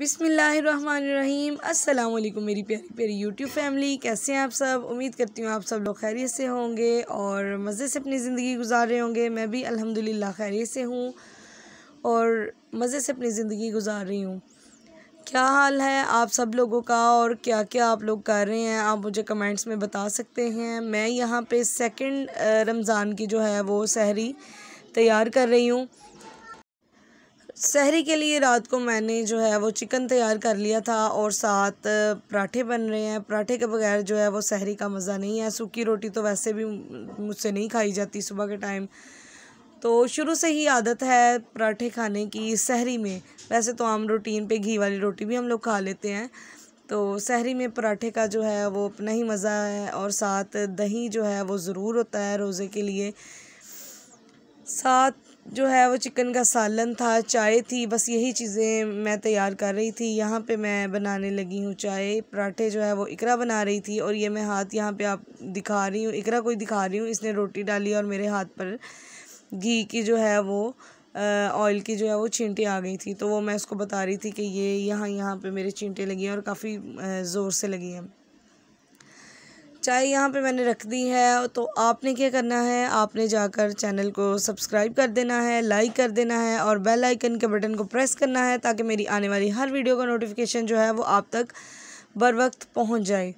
बिसमीम अस्सलाम वालेकुम मेरी प्यारी प्यारी यूट्यूब फैमिली कैसे हैं आप सब उम्मीद करती हूँ आप सब लोग खैरियत से होंगे और मज़े से अपनी ज़िंदगी गुजार रहे होंगे मैं भी अल्हम्दुलिल्लाह खैरियत से हूँ और मज़े से अपनी ज़िंदगी गुजार रही हूँ क्या हाल है आप सब लोगों का और क्या क्या आप लोग कर रहे हैं आप मुझे कमेंट्स में बता सकते हैं मैं यहाँ पर सेकेंड रमज़ान की जो है वो सहरी तैयार कर रही हूँ सहरी के लिए रात को मैंने जो है वो चिकन तैयार कर लिया था और साथ पराठे बन रहे हैं पराठे के बगैर जो है वो सहरी का मज़ा नहीं है सूखी रोटी तो वैसे भी मुझसे नहीं खाई जाती सुबह के टाइम तो शुरू से ही आदत है पराठे खाने की सहरी में वैसे तो आम रूटीन पे घी वाली रोटी भी हम लोग खा लेते हैं तो सहरी में पराठे का जो है वो अपना ही मज़ा है और साथ दही जो है वो ज़रूर होता है रोज़े के लिए साथ जो है वो चिकन का सालन था चाय थी बस यही चीज़ें मैं तैयार कर रही थी यहाँ पे मैं बनाने लगी हूँ चाय पराठे जो है वो इकरा बना रही थी और ये मैं हाथ यहाँ पे आप दिखा रही हूँ इकरा कोई दिखा रही हूँ इसने रोटी डाली और मेरे हाथ पर घी की जो है वो ऑयल की जो है वो चींटे आ गई थी तो वो मैं उसको बता रही थी कि ये यहाँ यहाँ पर मेरे चींटे लगी हैं और काफ़ी ज़ोर से लगी हैं चाय यहाँ पे मैंने रख दी है तो आपने क्या करना है आपने जाकर चैनल को सब्सक्राइब कर देना है लाइक कर देना है और बेल आइकन के बटन को प्रेस करना है ताकि मेरी आने वाली हर वीडियो का नोटिफिकेशन जो है वो आप तक बर वक्त पहुँच जाए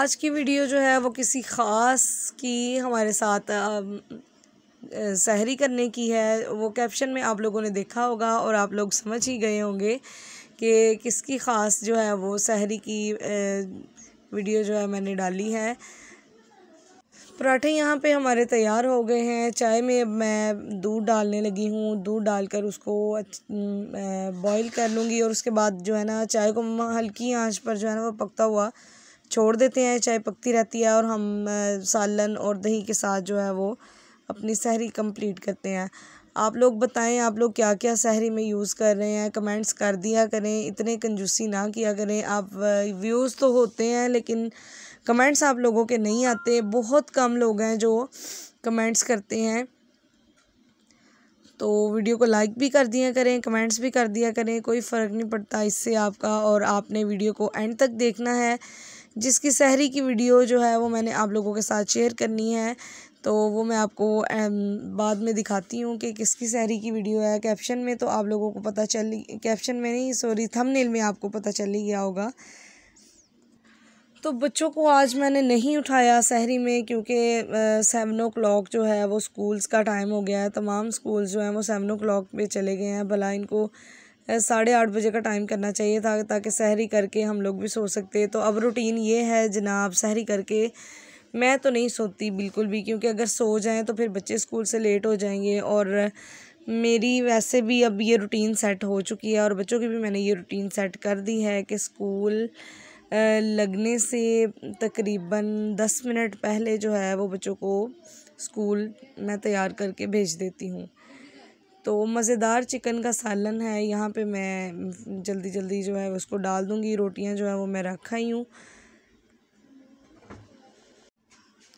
आज की वीडियो जो है वो किसी ख़ास की हमारे साथ सहरी करने की है वो कैप्शन में आप लोगों ने देखा होगा और आप लोग समझ ही गए होंगे कि किसकी ख़ास जो है वो सहरी की वीडियो जो है मैंने डाली है पराठे यहाँ पे हमारे तैयार हो गए हैं चाय में अब मैं दूध डालने लगी हूँ दूध डालकर उसको बॉईल कर लूँगी और उसके बाद जो है ना चाय को हल्की आंच पर जो है ना वो पकता हुआ छोड़ देते हैं चाय पकती रहती है और हम सालन और दही के साथ जो है वो अपनी सहरी कंप्लीट करते हैं आप लोग बताएं आप लोग क्या क्या सहरी में यूज़ कर रहे हैं कमेंट्स कर दिया करें इतने कंजूसी ना किया करें आप व्यूज़ तो होते हैं लेकिन कमेंट्स आप लोगों के नहीं आते बहुत कम लोग हैं जो कमेंट्स करते हैं तो वीडियो को लाइक भी कर दिया करें कमेंट्स भी कर दिया करें कोई फ़र्क नहीं पड़ता इससे आपका और आपने वीडियो को एंड तक देखना है जिसकी सहरी की वीडियो जो है वो मैंने आप लोगों के साथ शेयर करनी है तो वो मैं आपको बाद में दिखाती हूँ कि किसकी सहरी की वीडियो है कैप्शन में तो आप लोगों को पता चल कैप्शन में नहीं सॉरी थंबनेल में आपको पता चल ही गया होगा तो बच्चों को आज मैंने नहीं उठाया शहरी में क्योंकि सेवन ओ क्लाक जो है वो स्कूल्स का टाइम हो गया है तमाम स्कूल जो हैं वो सेवन ओ क्लाक पर चले गए हैं भला इनको साढ़े आठ बजे का टाइम करना चाहिए था ताकि शहरी करके हम लोग भी सो सकते तो अब रूटीन ये है जनाब शहरी करके मैं तो नहीं सोती बिल्कुल भी क्योंकि अगर सो जाएँ तो फिर बच्चे स्कूल से लेट हो जाएंगे और मेरी वैसे भी अब ये रूटीन सेट हो चुकी है और बच्चों की भी मैंने ये रूटीन सेट कर दी है कि स्कूल लगने से तकरीबन दस मिनट पहले जो है वो बच्चों को स्कूल मैं तैयार करके भेज देती हूँ तो मज़ेदार चिकन का सालन है यहाँ पे मैं जल्दी जल्दी जो है उसको डाल दूँगी रोटियाँ जो है वो मैं रखा ही हूँ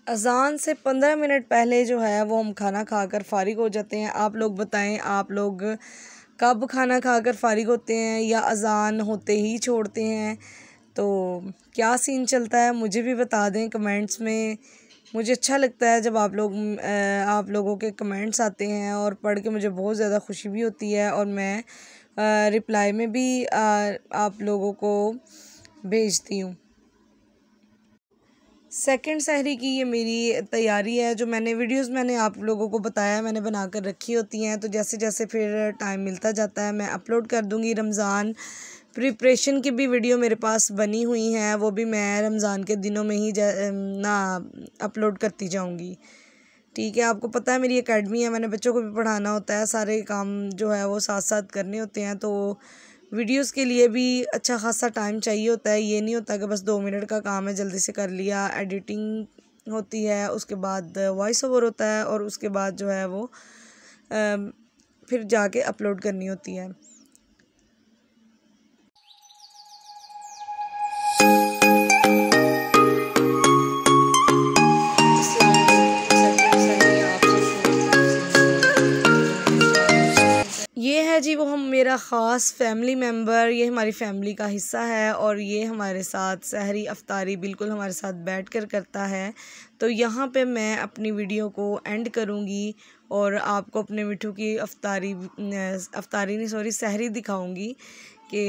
अजान से पंद्रह मिनट पहले जो है वो हम खाना खाकर फारिग हो जाते हैं आप लोग बताएं आप लोग कब खाना खाकर फारिग होते हैं या अजान होते ही छोड़ते हैं तो क्या सीन चलता है मुझे भी बता दें कमेंट्स में मुझे अच्छा लगता है जब आप लोग आप लोगों के कमेंट्स आते हैं और पढ़ के मुझे बहुत ज़्यादा खुशी भी होती है और मैं रिप्लाई में भी आप लोगों को भेजती हूँ सेकंड सहरी की ये मेरी तैयारी है जो मैंने वीडियोस मैंने आप लोगों को बताया मैंने बना कर रखी होती हैं तो जैसे जैसे फिर टाइम मिलता जाता है मैं अपलोड कर दूँगी रमज़ान प्रिपरेशन की भी वीडियो मेरे पास बनी हुई हैं वो भी मैं रमज़ान के दिनों में ही ना अपलोड करती जाऊँगी ठीक है आपको पता है मेरी अकेडमी है मैंने बच्चों को भी पढ़ाना होता है सारे काम जो है वो साथ साथ करने होते हैं तो वीडियोस के लिए भी अच्छा खासा टाइम चाहिए होता है ये नहीं होता कि बस दो मिनट का काम है जल्दी से कर लिया एडिटिंग होती है उसके बाद वॉइस ओवर होता है और उसके बाद जो है वो आ, फिर जाके अपलोड करनी होती है ये है जी वो हम मेरा ख़ास फैमिली मेम्बर ये हमारी फैमिली का हिस्सा है और ये हमारे साथ सहरी अफ्तारी बिल्कुल हमारे साथ बैठ कर करता है तो यहाँ पे मैं अपनी वीडियो को एंड करूँगी और आपको अपने मिठू की अफ्तारी अफ्तारी नहीं सॉरी सहरी दिखाऊँगी कि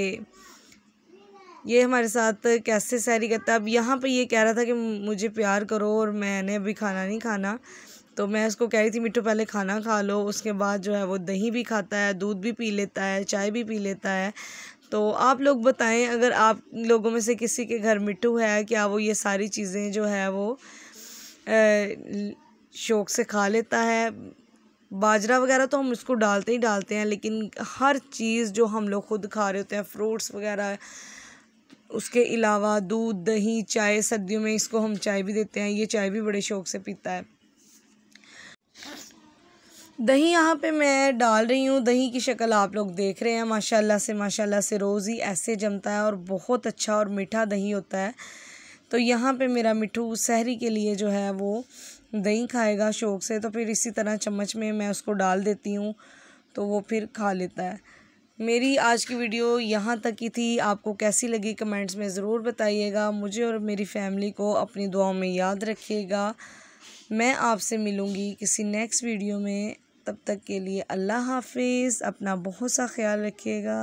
ये हमारे साथ कैसे सहरी करता है अब यहाँ पर ये कह रहा था कि मुझे प्यार करो और मैंने अभी खाना नहीं खाना तो मैं इसको कह रही थी मिट्टू पहले खाना खा लो उसके बाद जो है वो दही भी खाता है दूध भी पी लेता है चाय भी पी लेता है तो आप लोग बताएं अगर आप लोगों में से किसी के घर मिट्टू है क्या वो ये सारी चीज़ें जो है वो शौक़ से खा लेता है बाजरा वगैरह तो हम इसको डालते ही डालते हैं लेकिन हर चीज़ जो हम लोग खुद खा रहे होते हैं फ्रूट्स वगैरह उसके अलावा दूध दही चाय सर्दियों में इसको हम चाय भी देते हैं ये चाय भी बड़े शौक़ से पीता है दही यहाँ पे मैं डाल रही हूँ दही की शक्ल आप लोग देख रहे हैं माशाल्लाह से माशाल्लाह से रोज़ ही ऐसे जमता है और बहुत अच्छा और मीठा दही होता है तो यहाँ पे मेरा मिठू सहरी के लिए जो है वो दही खाएगा शौक से तो फिर इसी तरह चम्मच में मैं उसको डाल देती हूँ तो वो फिर खा लेता है मेरी आज की वीडियो यहाँ तक की थी आपको कैसी लगी कमेंट्स में ज़रूर बताइएगा मुझे और मेरी फैमिली को अपनी दुआओं में याद रखिएगा मैं आपसे मिलूँगी किसी नेक्स्ट वीडियो में तब तक के लिए अल्लाह हाफिज़ अपना बहुत सा ख्याल रखिएगा